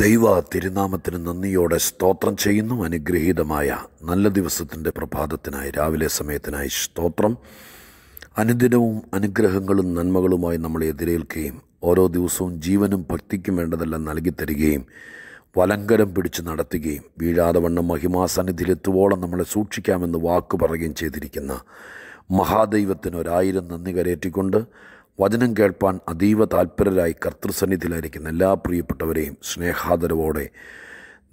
ദൈവ തിരുനാമത്തിന് നന്ദിയോടെ സ്തോത്രം ചെയ്യുന്നു അനുഗ്രഹീതമായ നല്ല ദിവസത്തിൻ്റെ പ്രഭാതത്തിനായി രാവിലെ സമയത്തിനായി സ്തോത്രം അനുദിനവും അനുഗ്രഹങ്ങളും നന്മകളുമായി നമ്മൾ എതിരേൽക്കുകയും ഓരോ ദിവസവും ജീവനും ഭക്തിക്കും വേണ്ടതെല്ലാം നൽകി തരികയും വലങ്കരം പിടിച്ച് നടത്തുകയും വീഴാതെ വണ്ണം മഹിമാസന്നിധിയിലെത്തുവോളം നമ്മളെ സൂക്ഷിക്കാമെന്ന് വാക്ക് പറയുകയും ചെയ്തിരിക്കുന്ന മഹാദൈവത്തിന് ഒരായിരം നന്ദി കരേറ്റിക്കൊണ്ട് വചനം കേൾപ്പാൻ അതീവ താൽപ്പരരായി കർത്തൃസന്നിധിയിലായിരിക്കുന്ന എല്ലാ പ്രിയപ്പെട്ടവരെയും സ്നേഹാദരവോടെ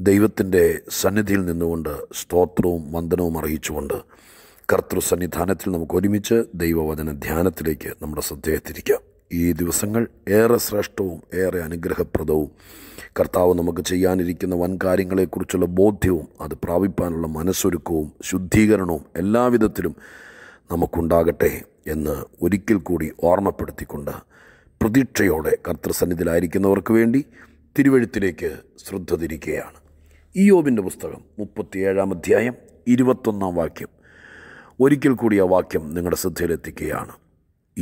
ദൈവത്തിൻ്റെ സന്നിധിയിൽ നിന്നുകൊണ്ട് സ്തോത്രവും വന്ദനവും അറിയിച്ചുകൊണ്ട് കർത്തൃ സന്നിധാനത്തിൽ നമുക്ക് ഒരുമിച്ച് ദൈവവചന ധ്യാനത്തിലേക്ക് നമ്മുടെ ശ്രദ്ധയെത്തിരിക്കാം ഈ ദിവസങ്ങൾ ഏറെ ശ്രേഷ്ഠവും ഏറെ അനുഗ്രഹപ്രദവും കർത്താവ് നമുക്ക് ചെയ്യാനിരിക്കുന്ന വൻ കാര്യങ്ങളെക്കുറിച്ചുള്ള ബോധ്യവും അത് പ്രാപിപ്പാനുള്ള മനസ്സൊരുക്കവും ശുദ്ധീകരണവും എല്ലാവിധത്തിലും നമുക്കുണ്ടാകട്ടെ എന്ന് ഒരിക്കൽ കൂടി ഓർമ്മപ്പെടുത്തിക്കൊണ്ട് പ്രതീക്ഷയോടെ കർത്തൃസന്നിധിയിലായിരിക്കുന്നവർക്ക് വേണ്ടി തിരുവഴുത്തിലേക്ക് ശ്രദ്ധ തിരിക്കുകയാണ് ഈ യോബിൻ്റെ പുസ്തകം മുപ്പത്തിയേഴാം അധ്യായം ഇരുപത്തൊന്നാം വാക്യം ഒരിക്കൽ കൂടി ആ വാക്യം നിങ്ങളുടെ ശ്രദ്ധയിലെത്തിക്കുകയാണ്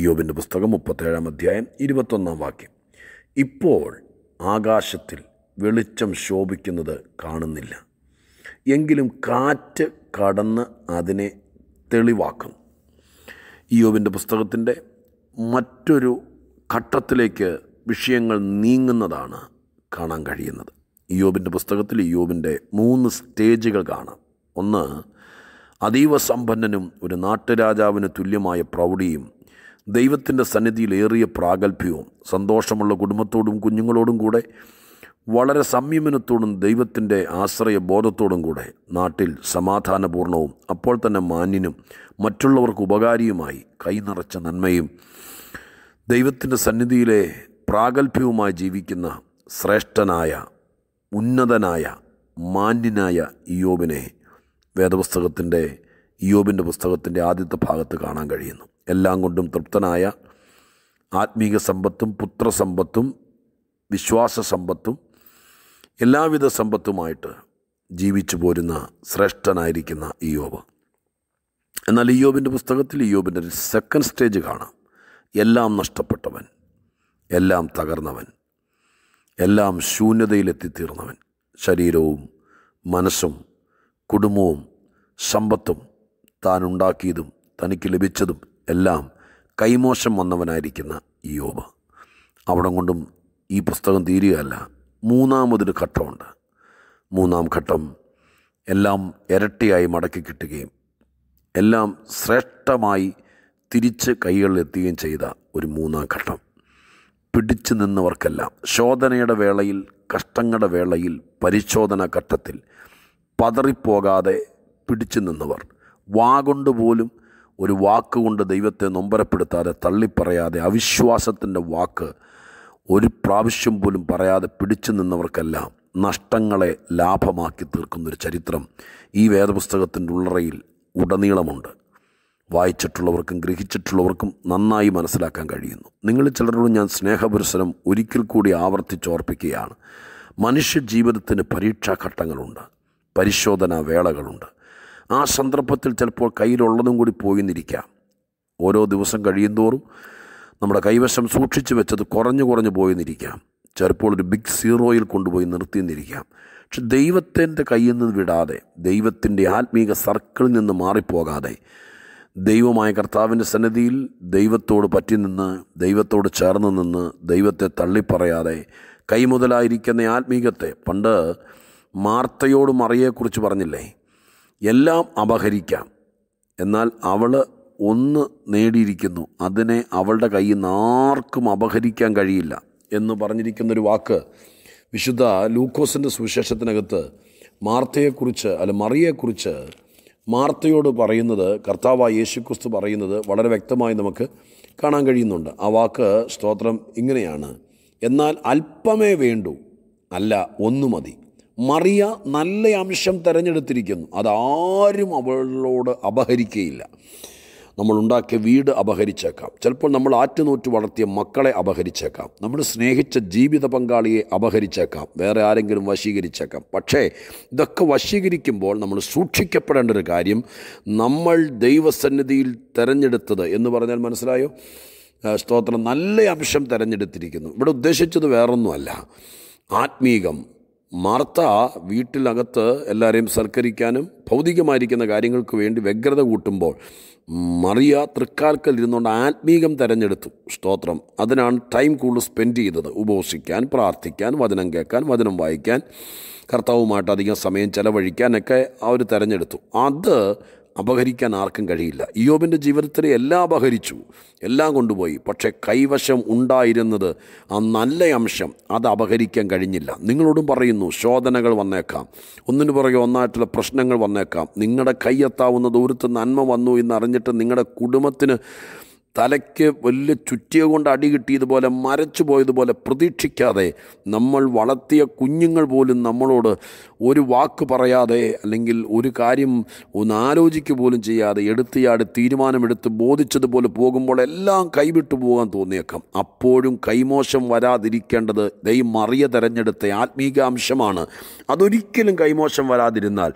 യോബിൻ്റെ പുസ്തകം മുപ്പത്തേഴാം അധ്യായം ഇരുപത്തൊന്നാം വാക്യം ഇപ്പോൾ ആകാശത്തിൽ വെളിച്ചം ശോഭിക്കുന്നത് കാണുന്നില്ല എങ്കിലും കാറ്റ് കടന്ന് അതിനെ തെളിവാക്കുന്നു ഇയോബിൻ്റെ പുസ്തകത്തിൻ്റെ മറ്റൊരു ഘട്ടത്തിലേക്ക് വിഷയങ്ങൾ നീങ്ങുന്നതാണ് കാണാൻ കഴിയുന്നത് ഇയോബിൻ്റെ പുസ്തകത്തിൽ ഇയോബിൻ്റെ മൂന്ന് സ്റ്റേജുകൾ കാണാം ഒന്ന് അതീവ സമ്പന്നനും ഒരു നാട്ടുരാജാവിന് തുല്യമായ പ്രൗഢിയും ദൈവത്തിൻ്റെ സന്നിധിയിൽ ഏറിയ പ്രാഗൽഭ്യവും സന്തോഷമുള്ള കുടുംബത്തോടും കുഞ്ഞുങ്ങളോടും കൂടെ വളരെ സംയമനത്തോടും ദൈവത്തിൻ്റെ ആശ്രയബോധത്തോടും കൂടെ നാട്ടിൽ സമാധാനപൂർണവും അപ്പോൾ തന്നെ മാന്യനും മറ്റുള്ളവർക്ക് ഉപകാരിയുമായി കൈനിറച്ച നന്മയും ദൈവത്തിൻ്റെ സന്നിധിയിലെ പ്രാഗൽഭ്യവുമായി ജീവിക്കുന്ന ശ്രേഷ്ഠനായ ഉന്നതനായ മാന്യനായ ഇയോബിനെ വേദപുസ്തകത്തിൻ്റെ ഇയോബിൻ്റെ പുസ്തകത്തിൻ്റെ ആദ്യത്തെ ഭാഗത്ത് കാണാൻ കഴിയുന്നു എല്ലാം കൊണ്ടും തൃപ്തനായ ആത്മീക സമ്പത്തും പുത്രസമ്പത്തും വിശ്വാസ സമ്പത്തും എല്ലാവിധ സമ്പത്തുമായിട്ട് ജീവിച്ചു പോരുന്ന ശ്രേഷ്ഠനായിരിക്കുന്ന ഇയോബ് എന്നാൽ ഇയോബിൻ്റെ പുസ്തകത്തിൽ ഇയോബിൻ്റെ ഒരു സെക്കൻഡ് സ്റ്റേജ് കാണാം എല്ലാം നഷ്ടപ്പെട്ടവൻ എല്ലാം തകർന്നവൻ എല്ലാം ശൂന്യതയിലെത്തിത്തീർന്നവൻ ശരീരവും മനസ്സും കുടുംബവും സമ്പത്തും താൻ ഉണ്ടാക്കിയതും തനിക്ക് ലഭിച്ചതും എല്ലാം കൈമോശം വന്നവനായിരിക്കുന്ന യോബ് അവിടം കൊണ്ടും ഈ പുസ്തകം തീരുകയല്ല മൂന്നാമതൊരു ഘട്ടമുണ്ട് മൂന്നാം ഘട്ടം എല്ലാം ഇരട്ടിയായി മടക്കി കിട്ടുകയും എല്ലാം ശ്രേഷ്ഠമായി തിരിച്ച് കൈകളിലെത്തുകയും ചെയ്ത ഒരു മൂന്നാം ഘട്ടം പിടിച്ചു നിന്നവർക്കെല്ലാം ശോധനയുടെ വേളയിൽ കഷ്ടങ്ങളുടെ വേളയിൽ പരിശോധന ഘട്ടത്തിൽ പതറിപ്പോകാതെ പിടിച്ചു നിന്നവർ വാഗൊണ്ട് പോലും ഒരു വാക്കുകൊണ്ട് ദൈവത്തെ നൊമ്പരപ്പെടുത്താതെ തള്ളിപ്പറയാതെ അവിശ്വാസത്തിൻ്റെ വാക്ക് ഒരു പ്രാവശ്യം പോലും പറയാതെ പിടിച്ചു നിന്നവർക്കെല്ലാം നഷ്ടങ്ങളെ ലാഭമാക്കി തീർക്കുന്നൊരു ചരിത്രം ഈ വേദപുസ്തകത്തിൻ്റെ ഉള്ളറയിൽ ഉടനീളമുണ്ട് വായിച്ചിട്ടുള്ളവർക്കും ഗ്രഹിച്ചിട്ടുള്ളവർക്കും നന്നായി മനസ്സിലാക്കാൻ കഴിയുന്നു നിങ്ങൾ ചിലരോട് ഞാൻ സ്നേഹപുരസരം ഒരിക്കൽ കൂടി ആവർത്തിച്ചോർപ്പിക്കുകയാണ് മനുഷ്യ ജീവിതത്തിന് പരീക്ഷാഘട്ടങ്ങളുണ്ട് പരിശോധനാ വേളകളുണ്ട് ആ സന്ദർഭത്തിൽ ചിലപ്പോൾ കയ്യിലുള്ളതും കൂടി പോയിന്നിരിക്കാം ഓരോ ദിവസം തോറും നമ്മുടെ കൈവശം സൂക്ഷിച്ചു വെച്ചത് കുറഞ്ഞു കുറഞ്ഞു നിന്നിരിക്കാം ചിലപ്പോൾ ഒരു ബിഗ് സീറോയിൽ കൊണ്ടുപോയി നിന്നിരിക്കാം പക്ഷെ ദൈവത്തിൻ്റെ കയ്യിൽ നിന്ന് വിടാതെ ദൈവത്തിൻ്റെ ആത്മീക സർക്കിളിൽ നിന്ന് മാറിപ്പോകാതെ ദൈവമായ കർത്താവിൻ്റെ സന്നിധിയിൽ ദൈവത്തോട് പറ്റി നിന്ന് ദൈവത്തോട് ചേർന്ന് നിന്ന് ദൈവത്തെ തള്ളിപ്പറയാതെ കൈമുതലായിരിക്കുന്ന ആത്മീകത്തെ പണ്ട് മാർത്തയോടും മറിയെക്കുറിച്ച് പറഞ്ഞില്ലേ എല്ലാം അപഹരിക്കാം എന്നാൽ അവൾ ഒന്ന് നേടിയിരിക്കുന്നു അതിനെ അവളുടെ കയ്യിൽ നിന്ന് ആർക്കും അപഹരിക്കാൻ കഴിയില്ല എന്ന് പറഞ്ഞിരിക്കുന്നൊരു വാക്ക് വിശുദ്ധ ലൂക്കോസിൻ്റെ സുവിശേഷത്തിനകത്ത് മാർത്തയെക്കുറിച്ച് അല്ല മറിയെക്കുറിച്ച് മാർത്തയോട് പറയുന്നത് കർത്താവായ യേശുക്രിസ്തു പറയുന്നത് വളരെ വ്യക്തമായി നമുക്ക് കാണാൻ കഴിയുന്നുണ്ട് ആ വാക്ക് സ്തോത്രം ഇങ്ങനെയാണ് എന്നാൽ അല്പമേ വേണ്ടു അല്ല ഒന്നു മതി മറിയ നല്ല അംശം തിരഞ്ഞെടുത്തിരിക്കുന്നു അതാരും അവളോട് അപഹരിക്കുകയില്ല നമ്മൾ ഉണ്ടാക്കിയ വീട് അപഹരിച്ചേക്കാം ചിലപ്പോൾ നമ്മൾ ആറ്റുനൂറ്റ് വളർത്തിയ മക്കളെ അപഹരിച്ചേക്കാം നമ്മൾ സ്നേഹിച്ച ജീവിത പങ്കാളിയെ അപഹരിച്ചേക്കാം വേറെ ആരെങ്കിലും വശീകരിച്ചേക്കാം പക്ഷേ ഇതൊക്കെ വശീകരിക്കുമ്പോൾ നമ്മൾ സൂക്ഷിക്കപ്പെടേണ്ട ഒരു കാര്യം നമ്മൾ ദൈവസന്നിധിയിൽ തിരഞ്ഞെടുത്തത് എന്ന് പറഞ്ഞാൽ മനസ്സിലായോ സ്തോത്രം നല്ല അംശം തിരഞ്ഞെടുത്തിരിക്കുന്നു ഇവിടെ ഉദ്ദേശിച്ചത് വേറൊന്നുമല്ല ആത്മീകം മാർത്ത വീട്ടിലകത്ത് എല്ലാവരെയും സൽക്കരിക്കാനും ഭൗതികമായിരിക്കുന്ന കാര്യങ്ങൾക്ക് വേണ്ടി വ്യഗ്രത കൂട്ടുമ്പോൾ മറിയ തൃക്കാൽക്കൽ ഇരുന്നുകൊണ്ട് ആത്മീകം തിരഞ്ഞെടുത്തു സ്തോത്രം അതിനാണ് ടൈം കൂടുതൽ സ്പെൻഡ് ചെയ്തത് ഉപോഷിക്കാൻ പ്രാർത്ഥിക്കാൻ വചനം കേൾക്കാൻ വചനം വായിക്കാൻ കർത്താവുമായിട്ട് അധികം സമയം ചെലവഴിക്കാനൊക്കെ അവർ തിരഞ്ഞെടുത്തു അത് അപഹരിക്കാൻ ആർക്കും കഴിയില്ല ഇയോബിൻ്റെ ജീവിതത്തിലെ എല്ലാം അപഹരിച്ചു എല്ലാം കൊണ്ടുപോയി പക്ഷേ കൈവശം ഉണ്ടായിരുന്നത് ആ നല്ല അംശം അത് അപഹരിക്കാൻ കഴിഞ്ഞില്ല നിങ്ങളോടും പറയുന്നു ശോധനകൾ വന്നേക്കാം ഒന്നിനു പുറകെ ഒന്നായിട്ടുള്ള പ്രശ്നങ്ങൾ വന്നേക്കാം നിങ്ങളുടെ എത്താവുന്ന ദൂരത്ത് നന്മ വന്നു എന്നറിഞ്ഞിട്ട് നിങ്ങളുടെ കുടുംബത്തിന് തലയ്ക്ക് വലിയ ചുറ്റിയ കൊണ്ട് അടി കിട്ടിയതുപോലെ മരച്ചു പോയതുപോലെ പ്രതീക്ഷിക്കാതെ നമ്മൾ വളർത്തിയ കുഞ്ഞുങ്ങൾ പോലും നമ്മളോട് ഒരു വാക്ക് പറയാതെ അല്ലെങ്കിൽ ഒരു കാര്യം ഒന്ന് ആലോചിക്കുക പോലും ചെയ്യാതെ എടുത്തിയാട് തീരുമാനമെടുത്ത് ബോധിച്ചതുപോലെ പോകുമ്പോൾ എല്ലാം കൈവിട്ടു പോകാൻ തോന്നിയേക്കാം അപ്പോഴും കൈമോശം വരാതിരിക്കേണ്ടത് ദൈവം അറിയ തെരഞ്ഞെടുത്ത ആത്മീകാംശമാണ് അതൊരിക്കലും കൈമോശം വരാതിരുന്നാൽ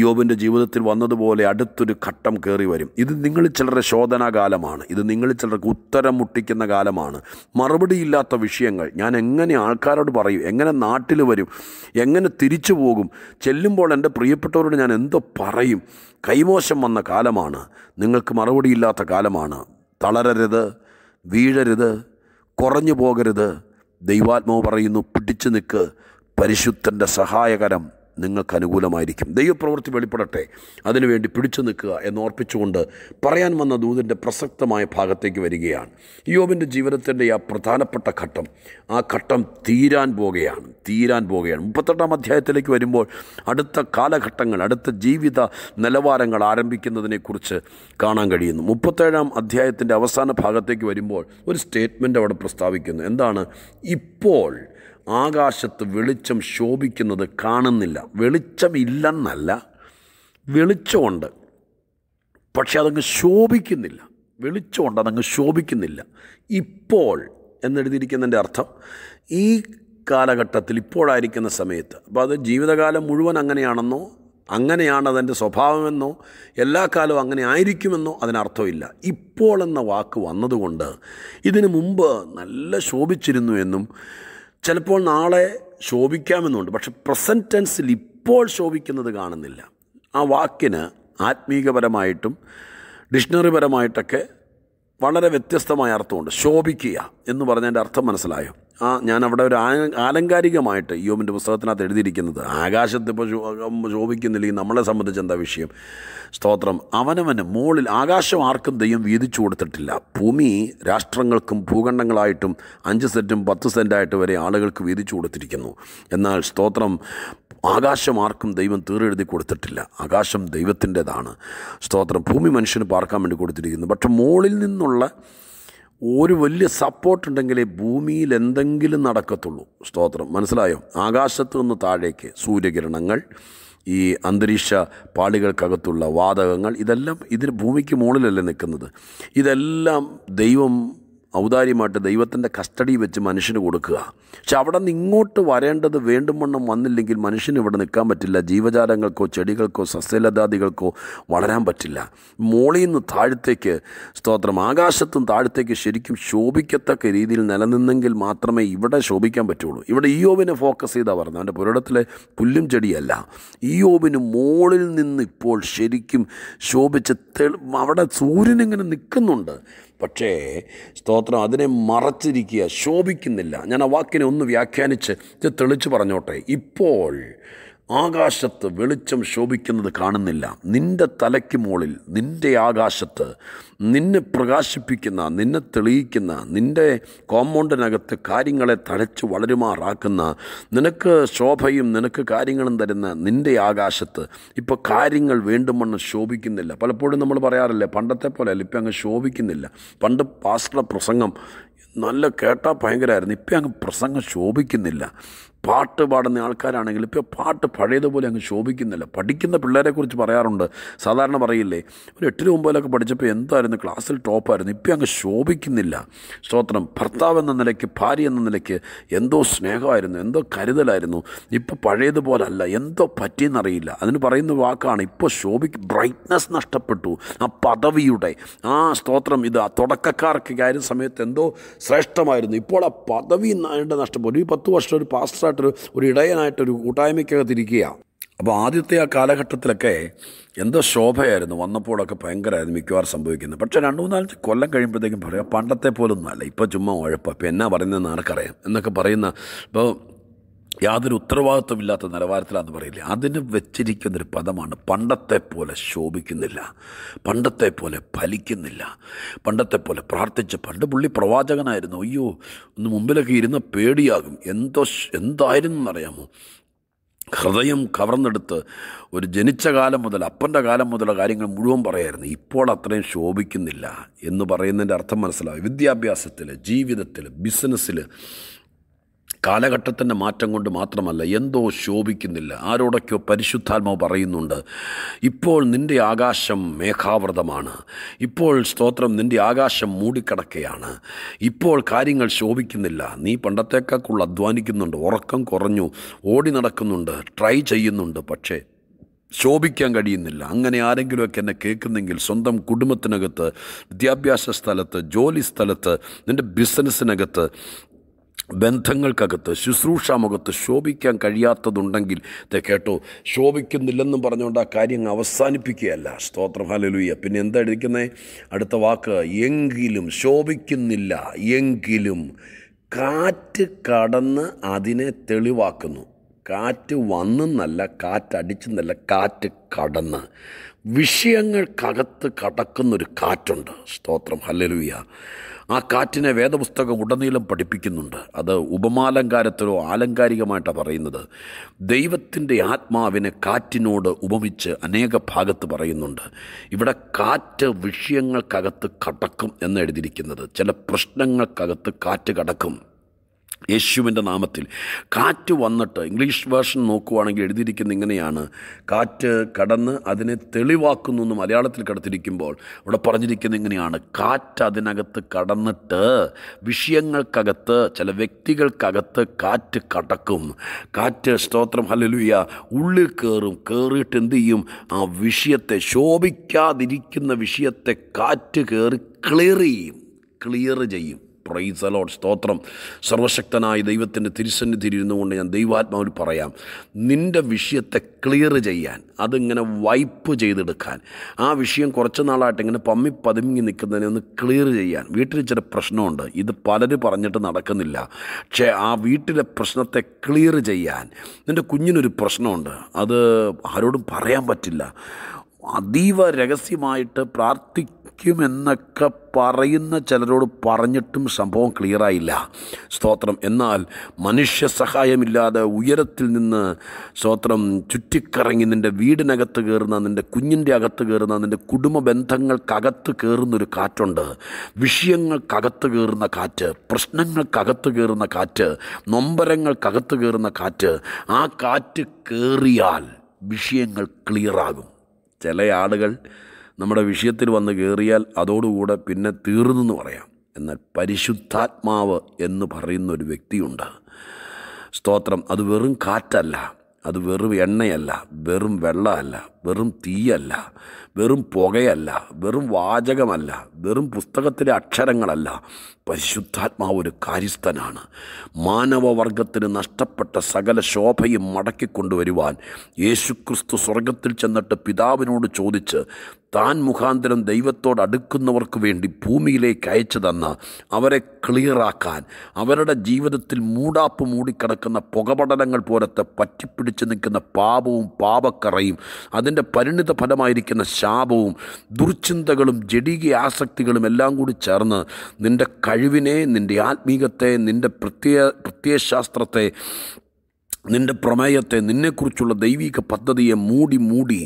യോബിൻ്റെ ജീവിതത്തിൽ വന്നതുപോലെ അടുത്തൊരു ഘട്ടം കയറി വരും ഇത് നിങ്ങൾ ചിലരുടെ ശോധനാകാലമാണ് ഇത് നിങ്ങൾ ചിലർക്ക് ഉത്തരം മുട്ടിക്കുന്ന കാലമാണ് മറുപടിയില്ലാത്ത വിഷയങ്ങൾ ഞാൻ എങ്ങനെ ആൾക്കാരോട് പറയും എങ്ങനെ നാട്ടിൽ വരും എങ്ങനെ തിരിച്ചു പോകും ചെല്ലുമ്പോൾ എൻ്റെ പ്രിയപ്പെട്ടവരോട് ഞാൻ എന്തോ പറയും കൈമോശം വന്ന കാലമാണ് നിങ്ങൾക്ക് മറുപടിയില്ലാത്ത കാലമാണ് തളരരുത് വീഴരുത് കുറഞ്ഞു പോകരുത് ദൈവാത്മാവ് പറയുന്നു പിടിച്ചു നിൽക്ക് പരിശുദ്ധൻ്റെ സഹായകരം നിങ്ങൾക്ക് അനുകൂലമായിരിക്കും ദൈവപ്രവൃത്തി വെളിപ്പെടട്ടെ അതിനുവേണ്ടി പിടിച്ചു നിൽക്കുക എന്നോർപ്പിച്ചുകൊണ്ട് പറയാൻ വന്ന ദൂതിൻ്റെ പ്രസക്തമായ ഭാഗത്തേക്ക് വരികയാണ് യോബിൻ്റെ ജീവിതത്തിൻ്റെ ആ പ്രധാനപ്പെട്ട ഘട്ടം ആ ഘട്ടം തീരാൻ പോകുകയാണ് തീരാൻ പോകുകയാണ് മുപ്പത്തെട്ടാം അധ്യായത്തിലേക്ക് വരുമ്പോൾ അടുത്ത കാലഘട്ടങ്ങൾ അടുത്ത ജീവിത നിലവാരങ്ങൾ ആരംഭിക്കുന്നതിനെക്കുറിച്ച് കാണാൻ കഴിയുന്നു മുപ്പത്തേഴാം അധ്യായത്തിൻ്റെ അവസാന ഭാഗത്തേക്ക് വരുമ്പോൾ ഒരു സ്റ്റേറ്റ്മെൻ്റ് അവിടെ പ്രസ്താവിക്കുന്നു എന്താണ് ഇപ്പോൾ ആകാശത്ത് വെളിച്ചം ശോഭിക്കുന്നത് കാണുന്നില്ല വെളിച്ചമില്ലെന്നല്ല വെളിച്ചമുണ്ട് പക്ഷെ അതങ്ങ് ശോഭിക്കുന്നില്ല വെളിച്ചമുണ്ട് അതങ്ങ് ശോഭിക്കുന്നില്ല ഇപ്പോൾ എന്നെഴുതിയിരിക്കുന്നതിൻ്റെ അർത്ഥം ഈ കാലഘട്ടത്തിൽ ഇപ്പോഴായിരിക്കുന്ന സമയത്ത് അപ്പോൾ അത് ജീവിതകാലം മുഴുവൻ അങ്ങനെയാണെന്നോ അങ്ങനെയാണ് അതെൻ്റെ സ്വഭാവമെന്നോ എല്ലാ കാലവും അങ്ങനെ ആയിരിക്കുമെന്നോ അതിനർത്ഥമില്ല ഇപ്പോൾ എന്ന വാക്ക് വന്നതുകൊണ്ട് ഇതിനു മുമ്പ് നല്ല ശോഭിച്ചിരുന്നു എന്നും ചിലപ്പോൾ നാളെ ശോഭിക്കാമെന്നുണ്ട് പക്ഷെ പ്രസൻറ്റ് ടെൻസിൽ ഇപ്പോൾ ശോഭിക്കുന്നത് കാണുന്നില്ല ആ വാക്കിന് ആത്മീകപരമായിട്ടും ഡിക്ഷണറിപരമായിട്ടൊക്കെ വളരെ വ്യത്യസ്തമായ അർത്ഥമുണ്ട് ശോഭിക്കുക എന്ന് പറഞ്ഞതിൻ്റെ അർത്ഥം മനസ്സിലായോ ആ ഞാൻ അവിടെ ഒരു ആലങ്കാരികമായിട്ട് യോമിൻ്റെ പുസ്തകത്തിനകത്ത് എഴുതിയിരിക്കുന്നത് ആകാശത്ത് ഇപ്പോൾ ശോഭിക്കുന്നില്ലെങ്കിൽ നമ്മളെ സംബന്ധിച്ച് എന്താ വിഷയം സ്തോത്രം അവനവന് മുകളിൽ ആകാശം ആർക്കും ദൈവം വീതിച്ചു കൊടുത്തിട്ടില്ല ഭൂമി രാഷ്ട്രങ്ങൾക്കും ഭൂഖണ്ഡങ്ങളായിട്ടും അഞ്ച് സെൻറ്റും പത്ത് സെൻറ്റായിട്ട് വരെ ആളുകൾക്ക് വീതിച്ചു കൊടുത്തിരിക്കുന്നു എന്നാൽ സ്തോത്രം ആകാശം ആർക്കും ദൈവം തീറെഴുതി കൊടുത്തിട്ടില്ല ആകാശം ദൈവത്തിൻ്റെതാണ് സ്തോത്രം ഭൂമി മനുഷ്യന് പാർക്കാൻ വേണ്ടി കൊടുത്തിരിക്കുന്നു പക്ഷെ മുകളിൽ നിന്നുള്ള ഒരു വലിയ സപ്പോർട്ട് ഉണ്ടെങ്കിലേ ഭൂമിയിൽ എന്തെങ്കിലും നടക്കത്തുള്ളൂ സ്തോത്രം മനസ്സിലായോ ആകാശത്തു നിന്ന് താഴേക്ക് സൂര്യകിരണങ്ങൾ ഈ അന്തരീക്ഷ പാളികൾക്കകത്തുള്ള വാതകങ്ങൾ ഇതെല്ലാം ഇതിന് ഭൂമിക്ക് മുകളിലല്ലേ നിൽക്കുന്നത് ഇതെല്ലാം ദൈവം ഔദാര്യമായിട്ട് ദൈവത്തിൻ്റെ കസ്റ്റഡി വെച്ച് മനുഷ്യന് കൊടുക്കുക പക്ഷെ അവിടെ നിന്ന് ഇങ്ങോട്ട് വരേണ്ടത് വേണ്ടും വണ്ണം വന്നില്ലെങ്കിൽ മനുഷ്യന് ഇവിടെ നിൽക്കാൻ പറ്റില്ല ജീവജാലങ്ങൾക്കോ ചെടികൾക്കോ സസ്യലതാദികൾക്കോ വളരാൻ പറ്റില്ല മോളിൽ നിന്ന് താഴത്തേക്ക് സ്തോത്രം ആകാശത്തും താഴത്തേക്ക് ശരിക്കും ശോഭിക്കത്തക്ക രീതിയിൽ നിലനിന്നെങ്കിൽ മാത്രമേ ഇവിടെ ശോഭിക്കാൻ പറ്റുള്ളൂ ഇവിടെ ഇയോബിനെ ഫോക്കസ് ചെയ്താൽ പറഞ്ഞു അവൻ്റെ പുരടത്തിലെ പുല്ലും ചെടിയല്ല ഇയോബിന് മോളിൽ നിന്ന് ഇപ്പോൾ ശരിക്കും ശോഭിച്ച് തെളി അവിടെ സൂര്യനിങ്ങനെ നിൽക്കുന്നുണ്ട് പക്ഷേ സ്തോത്രം അതിനെ മറച്ചിരിക്കുക ശോഭിക്കുന്നില്ല ഞാൻ ആ വാക്കിനെ ഒന്ന് വ്യാഖ്യാനിച്ച് തെളിച്ച് പറഞ്ഞോട്ടെ ഇപ്പോൾ ആകാശത്ത് വെളിച്ചം ശോഭിക്കുന്നത് കാണുന്നില്ല നിൻ്റെ തലയ്ക്ക് മുകളിൽ നിൻ്റെ ആകാശത്ത് നിന്നെ പ്രകാശിപ്പിക്കുന്ന നിന്നെ തെളിയിക്കുന്ന നിൻ്റെ കോമ്പൗണ്ടിനകത്ത് കാര്യങ്ങളെ തഴച്ച് വളരുമാറാക്കുന്ന നിനക്ക് ശോഭയും നിനക്ക് കാര്യങ്ങളും തരുന്ന നിൻ്റെ ആകാശത്ത് ഇപ്പോൾ കാര്യങ്ങൾ വേണ്ടും വണ്ണം ശോഭിക്കുന്നില്ല പലപ്പോഴും നമ്മൾ പറയാറില്ലേ പണ്ടത്തെ പോലെ അല്ല ഇപ്പം അങ്ങ് ശോഭിക്കുന്നില്ല പണ്ട് പാസ്റ്റർ പ്രസംഗം നല്ല കേട്ടാൽ ഭയങ്കരമായിരുന്നു ഇപ്പം അങ്ങ് പ്രസംഗം ശോഭിക്കുന്നില്ല പാട്ട് പാടുന്ന ആൾക്കാരാണെങ്കിൽ ഇപ്പോൾ പാട്ട് പഴയതുപോലെ അങ്ങ് ശോഭിക്കുന്നില്ല പഠിക്കുന്ന പിള്ളേരെക്കുറിച്ച് പറയാറുണ്ട് സാധാരണ പറയില്ലേ ഒരു എട്ടിന് ഒമ്പതിലൊക്കെ പഠിച്ചപ്പോൾ എന്തായിരുന്നു ക്ലാസ്സിൽ ടോപ്പായിരുന്നു ഇപ്പോൾ അങ്ങ് ശോഭിക്കുന്നില്ല സ്തോത്രം ഭർത്താവ് എന്ന നിലയ്ക്ക് ഭാര്യ എന്ന നിലയ്ക്ക് എന്തോ സ്നേഹമായിരുന്നു എന്തോ കരുതലായിരുന്നു ഇപ്പോൾ പഴയതുപോലെ അല്ല എന്തോ പറ്റിയെന്നറിയില്ല അതിന് പറയുന്ന വാക്കാണ് ഇപ്പോൾ ശോഭിക്ക് ബ്രൈറ്റ്നസ് നഷ്ടപ്പെട്ടു ആ പദവിയുടെ ആ സ്തോത്രം ഇത് ആ തുടക്കക്കാർക്ക് കാര്യ സമയത്ത് എന്തോ ശ്രേഷ്ഠമായിരുന്നു ഇപ്പോൾ ആ പദവി നഷ്ടപ്പെട്ടു ഈ പത്ത് വർഷം ഒരു പാസ്റ്റർ സ്വന്തമായിട്ടൊരു ഒരു ഇടയനായിട്ടൊരു കൂട്ടായ്മയ്ക്കകത്തിരിക്കുകയാണ് അപ്പോൾ ആദ്യത്തെ ആ കാലഘട്ടത്തിലൊക്കെ എന്തോ ശോഭയായിരുന്നു വന്നപ്പോഴൊക്കെ ഭയങ്കരമായിരുന്നു മിക്കവാറും സംഭവിക്കുന്നത് പക്ഷേ രണ്ട് മൂന്നാലഞ്ച് കൊല്ലം കഴിയുമ്പോഴത്തേക്കും പറയാം പണ്ടത്തെ പോലൊന്നും അല്ല ഇപ്പോൾ ചുമ്മാ ഉഴപ്പം ഇപ്പം എന്നാ പറയുന്നതെന്ന് ആർക്കറിയാം എന്നൊക്കെ പറയുന്ന ഇപ്പോൾ യാതൊരു ഉത്തരവാദിത്വമില്ലാത്ത നിലവാരത്തിലാണെന്ന് പറയില്ല അതിന് വെച്ചിരിക്കുന്നൊരു പദമാണ് പണ്ടത്തെ പോലെ ശോഭിക്കുന്നില്ല പണ്ടത്തെ പോലെ ഫലിക്കുന്നില്ല പണ്ടത്തെ പോലെ പ്രാർത്ഥിച്ച് പണ്ട് പുള്ളി പ്രവാചകനായിരുന്നു അയ്യോ ഒന്ന് മുമ്പിലൊക്കെ ഇരുന്ന പേടിയാകും എന്തോ എന്തായിരുന്നു എന്നറിയാമോ ഹൃദയം കവർന്നെടുത്ത് ഒരു ജനിച്ച കാലം മുതൽ അപ്പൻ്റെ കാലം മുതലുള്ള കാര്യങ്ങൾ മുഴുവൻ പറയായിരുന്നു ഇപ്പോൾ അത്രയും ശോഭിക്കുന്നില്ല എന്ന് പറയുന്നതിൻ്റെ അർത്ഥം മനസ്സിലാവും വിദ്യാഭ്യാസത്തിൽ ജീവിതത്തിൽ ബിസിനസ്സിൽ കാലഘട്ടത്തിൻ്റെ മാറ്റം കൊണ്ട് മാത്രമല്ല എന്തോ ശോഭിക്കുന്നില്ല ആരോടൊക്കെയോ പരിശുദ്ധാത്മാവ് പറയുന്നുണ്ട് ഇപ്പോൾ നിൻ്റെ ആകാശം മേഘാവൃതമാണ് ഇപ്പോൾ സ്തോത്രം നിൻ്റെ ആകാശം മൂടിക്കിടക്കുകയാണ് ഇപ്പോൾ കാര്യങ്ങൾ ശോഭിക്കുന്നില്ല നീ പണ്ടത്തേക്കാക്കുള്ള അധ്വാനിക്കുന്നുണ്ട് ഉറക്കം കുറഞ്ഞു ഓടി നടക്കുന്നുണ്ട് ട്രൈ ചെയ്യുന്നുണ്ട് പക്ഷേ ശോഭിക്കാൻ കഴിയുന്നില്ല അങ്ങനെ ആരെങ്കിലുമൊക്കെ എന്നെ കേൾക്കുന്നെങ്കിൽ സ്വന്തം കുടുംബത്തിനകത്ത് വിദ്യാഭ്യാസ സ്ഥലത്ത് ജോലി സ്ഥലത്ത് നിൻ്റെ ബിസിനസ്സിനകത്ത് ബന്ധങ്ങൾക്കകത്ത് ശുശ്രൂഷാമുഖത്ത് ശോഭിക്കാൻ കഴിയാത്തതുണ്ടെങ്കിൽ ഇത് കേട്ടോ ശോഭിക്കുന്നില്ലെന്നും പറഞ്ഞുകൊണ്ട് ആ കാര്യം അവസാനിപ്പിക്കുകയല്ല സ്തോത്രം ഹലലുയ്യ പിന്നെ എന്താ എഴുതിക്കുന്നത് അടുത്ത വാക്ക് എങ്കിലും ശോഭിക്കുന്നില്ല എങ്കിലും കാറ്റ് കടന്ന് അതിനെ തെളിവാക്കുന്നു കാറ്റ് വന്നെന്നല്ല കാറ്റടിച്ചെന്നല്ല കാറ്റ് കടന്ന് വിഷയങ്ങൾക്കകത്ത് കടക്കുന്നൊരു കാറ്റുണ്ട് സ്തോത്രം ഹല്ലലുയ്യ ആ കാറ്റിനെ വേദപുസ്തകം ഉടനീളം പഠിപ്പിക്കുന്നുണ്ട് അത് ഉപമാലങ്കാരത്തിലോ ആലങ്കാരികമായിട്ടാണ് പറയുന്നത് ദൈവത്തിൻ്റെ ആത്മാവിനെ കാറ്റിനോട് ഉപമിച്ച് അനേക ഭാഗത്ത് പറയുന്നുണ്ട് ഇവിടെ കാറ്റ് വിഷയങ്ങൾക്കകത്ത് കടക്കും എന്ന് എഴുതിയിരിക്കുന്നത് ചില പ്രശ്നങ്ങൾക്കകത്ത് കാറ്റ് കടക്കും യേശുവിൻ്റെ നാമത്തിൽ കാറ്റ് വന്നിട്ട് ഇംഗ്ലീഷ് വേർഷൻ നോക്കുവാണെങ്കിൽ എഴുതിയിരിക്കുന്ന ഇങ്ങനെയാണ് കാറ്റ് കടന്ന് അതിനെ തെളിവാക്കുന്നു എന്ന് മലയാളത്തിൽ കടത്തിരിക്കുമ്പോൾ ഇവിടെ പറഞ്ഞിരിക്കുന്ന ഇങ്ങനെയാണ് കാറ്റ് അതിനകത്ത് കടന്നിട്ട് വിഷയങ്ങൾക്കകത്ത് ചില വ്യക്തികൾക്കകത്ത് കാറ്റ് കടക്കും കാറ്റ് സ്തോത്രം ഹലലുയ ഉള്ളിൽ കയറും കയറിയിട്ട് എന്ത് ചെയ്യും ആ വിഷയത്തെ ശോഭിക്കാതിരിക്കുന്ന വിഷയത്തെ കാറ്റ് കയറി ക്ലിയർ ചെയ്യും ക്ലിയർ ചെയ്യും പ്രൈസ് അലോട്ട് സ്തോത്രം സർവശക്തനായ ദൈവത്തിൻ്റെ തിരുസന്നിധിയിൽ കൊണ്ട് ഞാൻ ദൈവാത്മാവിൽ പറയാം നിൻ്റെ വിഷയത്തെ ക്ലിയർ ചെയ്യാൻ അതിങ്ങനെ വൈപ്പ് ചെയ്തെടുക്കാൻ ആ വിഷയം കുറച്ച് നാളായിട്ട് ഇങ്ങനെ പമ്മി പതുങ്ങി നിൽക്കുന്നതിനെ ഒന്ന് ക്ലിയർ ചെയ്യാൻ വീട്ടിൽ ചില പ്രശ്നമുണ്ട് ഇത് പലരും പറഞ്ഞിട്ട് നടക്കുന്നില്ല പക്ഷേ ആ വീട്ടിലെ പ്രശ്നത്തെ ക്ലിയർ ചെയ്യാൻ നിൻ്റെ കുഞ്ഞിനൊരു പ്രശ്നമുണ്ട് അത് ആരോടും പറയാൻ പറ്റില്ല അതീവ രഹസ്യമായിട്ട് പ്രാർത്ഥിക്കുമെന്നൊക്കെ പറയുന്ന ചിലരോട് പറഞ്ഞിട്ടും സംഭവം ക്ലിയറായില്ല സ്തോത്രം എന്നാൽ മനുഷ്യ സഹായമില്ലാതെ ഉയരത്തിൽ നിന്ന് സ്തോത്രം ചുറ്റിക്കറങ്ങി നിൻ്റെ വീടിനകത്ത് കയറുന്ന നിൻ്റെ കുഞ്ഞിൻ്റെ അകത്ത് കയറുന്ന നിൻ്റെ കുടുംബ ബന്ധങ്ങൾക്കകത്ത് കയറുന്നൊരു കാറ്റുണ്ട് വിഷയങ്ങൾക്കകത്ത് കയറുന്ന കാറ്റ് പ്രശ്നങ്ങൾക്കകത്ത് കയറുന്ന കാറ്റ് നൊമ്പരങ്ങൾക്കകത്ത് കയറുന്ന കാറ്റ് ആ കാറ്റ് കയറിയാൽ വിഷയങ്ങൾ ക്ലിയറാകും ചില ആളുകൾ നമ്മുടെ വിഷയത്തിൽ വന്ന് കയറിയാൽ അതോടുകൂടെ പിന്നെ തീർന്നെന്ന് പറയാം എന്നാൽ പരിശുദ്ധാത്മാവ് എന്ന് പറയുന്ന ഒരു വ്യക്തിയുണ്ട് സ്തോത്രം അത് വെറും കാറ്റല്ല അത് വെറും എണ്ണയല്ല വെറും വെള്ളമല്ല വെറും തീയല്ല വെറും പുകയല്ല വെറും വാചകമല്ല വെറും പുസ്തകത്തിലെ അക്ഷരങ്ങളല്ല പരിശുദ്ധാത്മാവ് ഒരു കാര്യസ്ഥനാണ് മാനവവർഗത്തിന് നഷ്ടപ്പെട്ട സകല ശോഭയും മടക്കിക്കൊണ്ടുവരുവാൻ യേശുക്രിസ്തു സ്വർഗത്തിൽ ചെന്നിട്ട് പിതാവിനോട് ചോദിച്ച് താൻ മുഖാന്തരം ദൈവത്തോട് അടുക്കുന്നവർക്ക് വേണ്ടി ഭൂമിയിലേക്ക് അയച്ചു തന്ന അവരെ ക്ലിയറാക്കാൻ അവരുടെ ജീവിതത്തിൽ മൂടാപ്പ് മൂടിക്കിടക്കുന്ന പുകപടലങ്ങൾ പോലത്തെ പറ്റിപ്പിടിച്ച് നിൽക്കുന്ന പാപവും പാപക്കറയും അതിന് അതിൻ്റെ പരിണിത ഫലമായിരിക്കുന്ന ശാപവും ദുർചിന്തകളും ജടികീയ ആസക്തികളും എല്ലാം കൂടി ചേർന്ന് നിൻ്റെ കഴിവിനെ നിൻ്റെ ആത്മീകത്തെ നിൻ്റെ പ്രത്യയ പ്രത്യയശാസ്ത്രത്തെ നിന്റെ പ്രമേയത്തെ നിന്നെക്കുറിച്ചുള്ള ദൈവിക പദ്ധതിയെ മൂടി മൂടി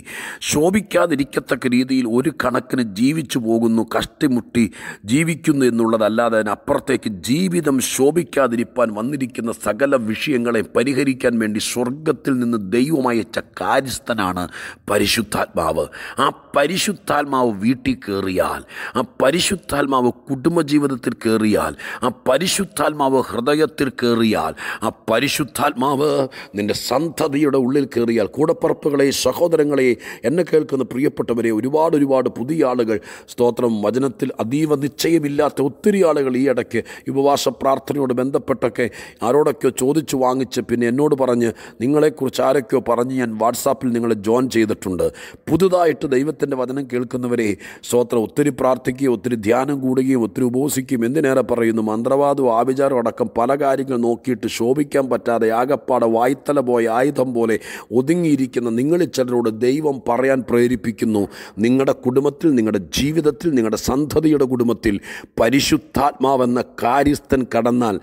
ശോഭിക്കാതിരിക്കത്തക്ക രീതിയിൽ ഒരു കണക്കിന് ജീവിച്ചു പോകുന്നു കഷ്ടിമുട്ടി ജീവിക്കുന്നു എന്നുള്ളതല്ലാതെ അതിനപ്പുറത്തേക്ക് ജീവിതം ശോഭിക്കാതിരിപ്പാൻ വന്നിരിക്കുന്ന സകല വിഷയങ്ങളെ പരിഹരിക്കാൻ വേണ്ടി സ്വർഗത്തിൽ നിന്ന് ദൈവമയച്ച കാര്യസ്ഥനാണ് പരിശുദ്ധാത്മാവ് ആ പരിശുദ്ധാത്മാവ് വീട്ടിൽ കയറിയാൽ ആ പരിശുദ്ധാത്മാവ് കുടുംബജീവിതത്തിൽ കയറിയാൽ ആ പരിശുദ്ധാത്മാവ് ഹൃദയത്തിൽ കയറിയാൽ ആ പരിശുദ്ധാത്മാവ് നിൻ്റെ സന്തതിയുടെ ഉള്ളിൽ കയറിയാൽ കൂടപ്പറപ്പുകളെ സഹോദരങ്ങളെ എന്നെ കേൾക്കുന്ന പ്രിയപ്പെട്ടവരെ ഒരുപാട് ഒരുപാട് പുതിയ ആളുകൾ സ്തോത്രം വചനത്തിൽ അതീവ നിശ്ചയമില്ലാത്ത ഒത്തിരി ആളുകൾ ഈ ഇടയ്ക്ക് ഉപവാസ പ്രാർത്ഥനയോട് ബന്ധപ്പെട്ടൊക്കെ ആരോടൊക്കെയോ ചോദിച്ചു വാങ്ങിച്ച് പിന്നെ എന്നോട് പറഞ്ഞ് നിങ്ങളെക്കുറിച്ച് ആരൊക്കെയോ പറഞ്ഞ് ഞാൻ വാട്സാപ്പിൽ നിങ്ങളെ ജോയിൻ ചെയ്തിട്ടുണ്ട് പുതുതായിട്ട് ദൈവത്തിൻ്റെ വചനം കേൾക്കുന്നവരെ സ്തോത്രം ഒത്തിരി പ്രാർത്ഥിക്കുകയും ഒത്തിരി ധ്യാനം കൂടുകയും ഒത്തിരി ഉപവസിക്കുകയും എന്തിനേറെ പറയുന്നു മന്ത്രവാദവും ആഭിചാരവും അടക്കം പല കാര്യങ്ങൾ നോക്കിയിട്ട് ശോഭിക്കാൻ പറ്റാതെ ആകപ്പാടെ വായ്ത്തല പോയ ആയുധം പോലെ ഒതുങ്ങിയിരിക്കുന്ന നിങ്ങളിൽ ചിലരോട് ദൈവം പറയാൻ പ്രേരിപ്പിക്കുന്നു നിങ്ങളുടെ കുടുംബത്തിൽ നിങ്ങളുടെ ജീവിതത്തിൽ നിങ്ങളുടെ സന്തതിയുടെ കുടുംബത്തിൽ പരിശുദ്ധാത്മാവെന്ന കാര്യസ്ഥൻ കടന്നാൽ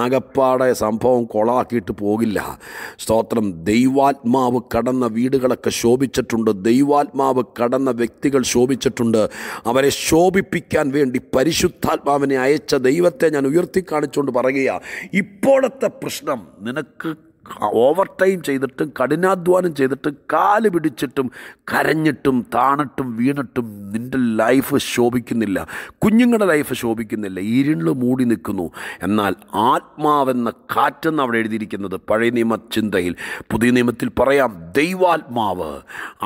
ആകപ്പാടെ സംഭവം കൊളാക്കിയിട്ട് പോകില്ല സ്തോത്രം ദൈവാത്മാവ് കടന്ന വീടുകളൊക്കെ ശോഭിച്ചിട്ടുണ്ട് ദൈവാത്മാവ് കടന്ന വ്യക്തികൾ ശോഭിച്ചിട്ടുണ്ട് അവരെ ശോഭിപ്പിക്കാൻ വേണ്ടി പരിശുദ്ധാത്മാവിനെ അയച്ച ദൈവത്തെ ഞാൻ ഉയർത്തി കാണിച്ചുകൊണ്ട് പറയുക ഇപ്പോഴത്തെ പ്രശ്നം നിനക്ക് ഓവർ ടൈം ചെയ്തിട്ടും കഠിനാധ്വാനം ചെയ്തിട്ടും കാല് പിടിച്ചിട്ടും കരഞ്ഞിട്ടും താണിട്ടും വീണിട്ടും നിൻ്റെ ലൈഫ് ശോഭിക്കുന്നില്ല കുഞ്ഞുങ്ങളുടെ ലൈഫ് ശോഭിക്കുന്നില്ല ഇരുൾ മൂടി നിൽക്കുന്നു എന്നാൽ ആത്മാവെന്ന കാറ്റെന്ന് അവിടെ എഴുതിയിരിക്കുന്നത് പഴയ നിയമ ചിന്തയിൽ പുതിയ നിയമത്തിൽ പറയാം ദൈവാത്മാവ്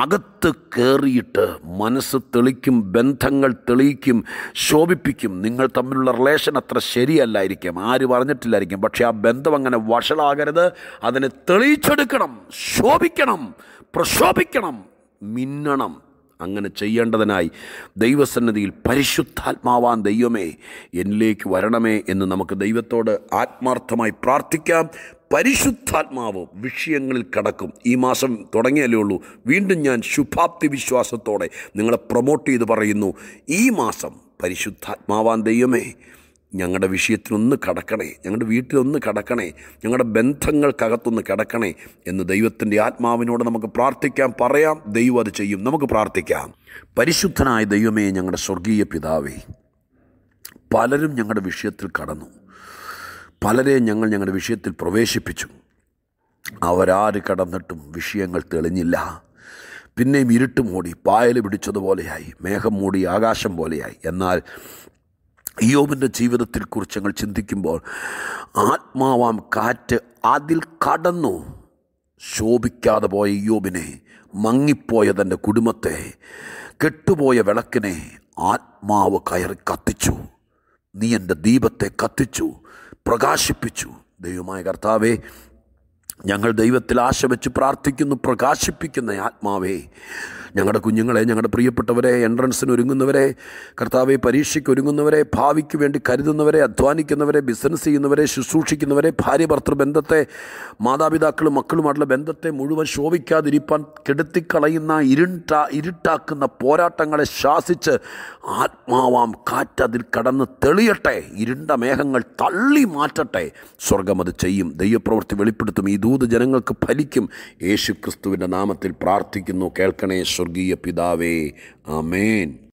അകത്ത് കയറിയിട്ട് മനസ്സ് തെളിക്കും ബന്ധങ്ങൾ തെളിയിക്കും ശോഭിപ്പിക്കും നിങ്ങൾ തമ്മിലുള്ള റിലേഷൻ അത്ര ശരിയല്ലായിരിക്കും ആര് പറഞ്ഞിട്ടില്ലായിരിക്കും പക്ഷേ ആ ബന്ധം അങ്ങനെ വഷളാകരുത് അതിനെ തെളിയിച്ചെടുക്കണം ശോഭിക്കണം പ്രശോഭിക്കണം മിന്നണം അങ്ങനെ ചെയ്യേണ്ടതിനായി ദൈവസന്നിധിയിൽ പരിശുദ്ധാത്മാവാൻ ദൈവമേ എന്നിലേക്ക് വരണമേ എന്ന് നമുക്ക് ദൈവത്തോട് ആത്മാർത്ഥമായി പ്രാർത്ഥിക്കാം പരിശുദ്ധാത്മാവ് വിഷയങ്ങളിൽ കടക്കും ഈ മാസം തുടങ്ങിയല്ലേ ഉള്ളൂ വീണ്ടും ഞാൻ ശുഭാപ്തി വിശ്വാസത്തോടെ നിങ്ങളെ പ്രൊമോട്ട് ചെയ്ത് പറയുന്നു ഈ മാസം പരിശുദ്ധാത്മാവാൻ ദൈവമേ ഞങ്ങളുടെ വിഷയത്തിനൊന്ന് കടക്കണേ ഞങ്ങളുടെ വീട്ടിലൊന്ന് കടക്കണേ ഞങ്ങളുടെ ബന്ധങ്ങൾക്കകത്തൊന്ന് കിടക്കണേ എന്ന് ദൈവത്തിൻ്റെ ആത്മാവിനോട് നമുക്ക് പ്രാർത്ഥിക്കാം പറയാം ദൈവം അത് ചെയ്യും നമുക്ക് പ്രാർത്ഥിക്കാം പരിശുദ്ധനായ ദൈവമേ ഞങ്ങളുടെ സ്വർഗീയ പിതാവേ പലരും ഞങ്ങളുടെ വിഷയത്തിൽ കടന്നു പലരെ ഞങ്ങൾ ഞങ്ങളുടെ വിഷയത്തിൽ പ്രവേശിപ്പിച്ചു അവരാര് കടന്നിട്ടും വിഷയങ്ങൾ തെളിഞ്ഞില്ല പിന്നെയും ഇരുട്ട് മൂടി പായൽ പിടിച്ചതുപോലെയായി മേഘം മൂടി ആകാശം പോലെയായി എന്നാൽ യോബിൻ്റെ കുറിച്ച് ഞങ്ങൾ ചിന്തിക്കുമ്പോൾ ആത്മാവാം കാറ്റ് അതിൽ കടന്നു ശോഭിക്കാതെ പോയ യോബിനെ മങ്ങിപ്പോയ തൻ്റെ കുടുംബത്തെ കെട്ടുപോയ വിളക്കിനെ ആത്മാവ് കയറി കത്തിച്ചു നീ എൻ്റെ ദീപത്തെ കത്തിച്ചു പ്രകാശിപ്പിച്ചു ദൈവമായ കർത്താവേ ഞങ്ങൾ ദൈവത്തിൽ ആശ വെച്ച് പ്രാർത്ഥിക്കുന്നു പ്രകാശിപ്പിക്കുന്ന ആത്മാവേ ഞങ്ങളുടെ കുഞ്ഞുങ്ങളെ ഞങ്ങളുടെ പ്രിയപ്പെട്ടവരെ എൻട്രൻസിന് ഒരുങ്ങുന്നവരെ കർത്താവെ പരീക്ഷയ്ക്ക് ഒരുങ്ങുന്നവരെ ഭാവിക്ക് വേണ്ടി കരുതുന്നവരെ അധ്വാനിക്കുന്നവരെ ബിസിനസ് ചെയ്യുന്നവരെ ശുശ്രൂഷിക്കുന്നവരെ ഭാര്യ ഭർത്തൃ ബന്ധത്തെ മാതാപിതാക്കളും മക്കളുമായിട്ടുള്ള ബന്ധത്തെ മുഴുവൻ ശോഭിക്കാതിരിപ്പാൻ കെടുത്തിക്കളയുന്ന ഇരുട്ട ഇരുട്ടാക്കുന്ന പോരാട്ടങ്ങളെ ശാസിച്ച് ആത്മാവാം കാറ്റതിൽ കടന്ന് തെളിയട്ടെ ഇരുണ്ട മേഘങ്ങൾ തള്ളി മാറ്റട്ടെ സ്വർഗം അത് ചെയ്യും ദൈവപ്രവൃത്തി വെളിപ്പെടുത്തും ഈ ദൂത് ജനങ്ങൾക്ക് ഫലിക്കും യേശു ക്രിസ്തുവിൻ്റെ നാമത്തിൽ പ്രാർത്ഥിക്കുന്നു കേൾക്കണേ स्वर्गीय पिदावे आमेन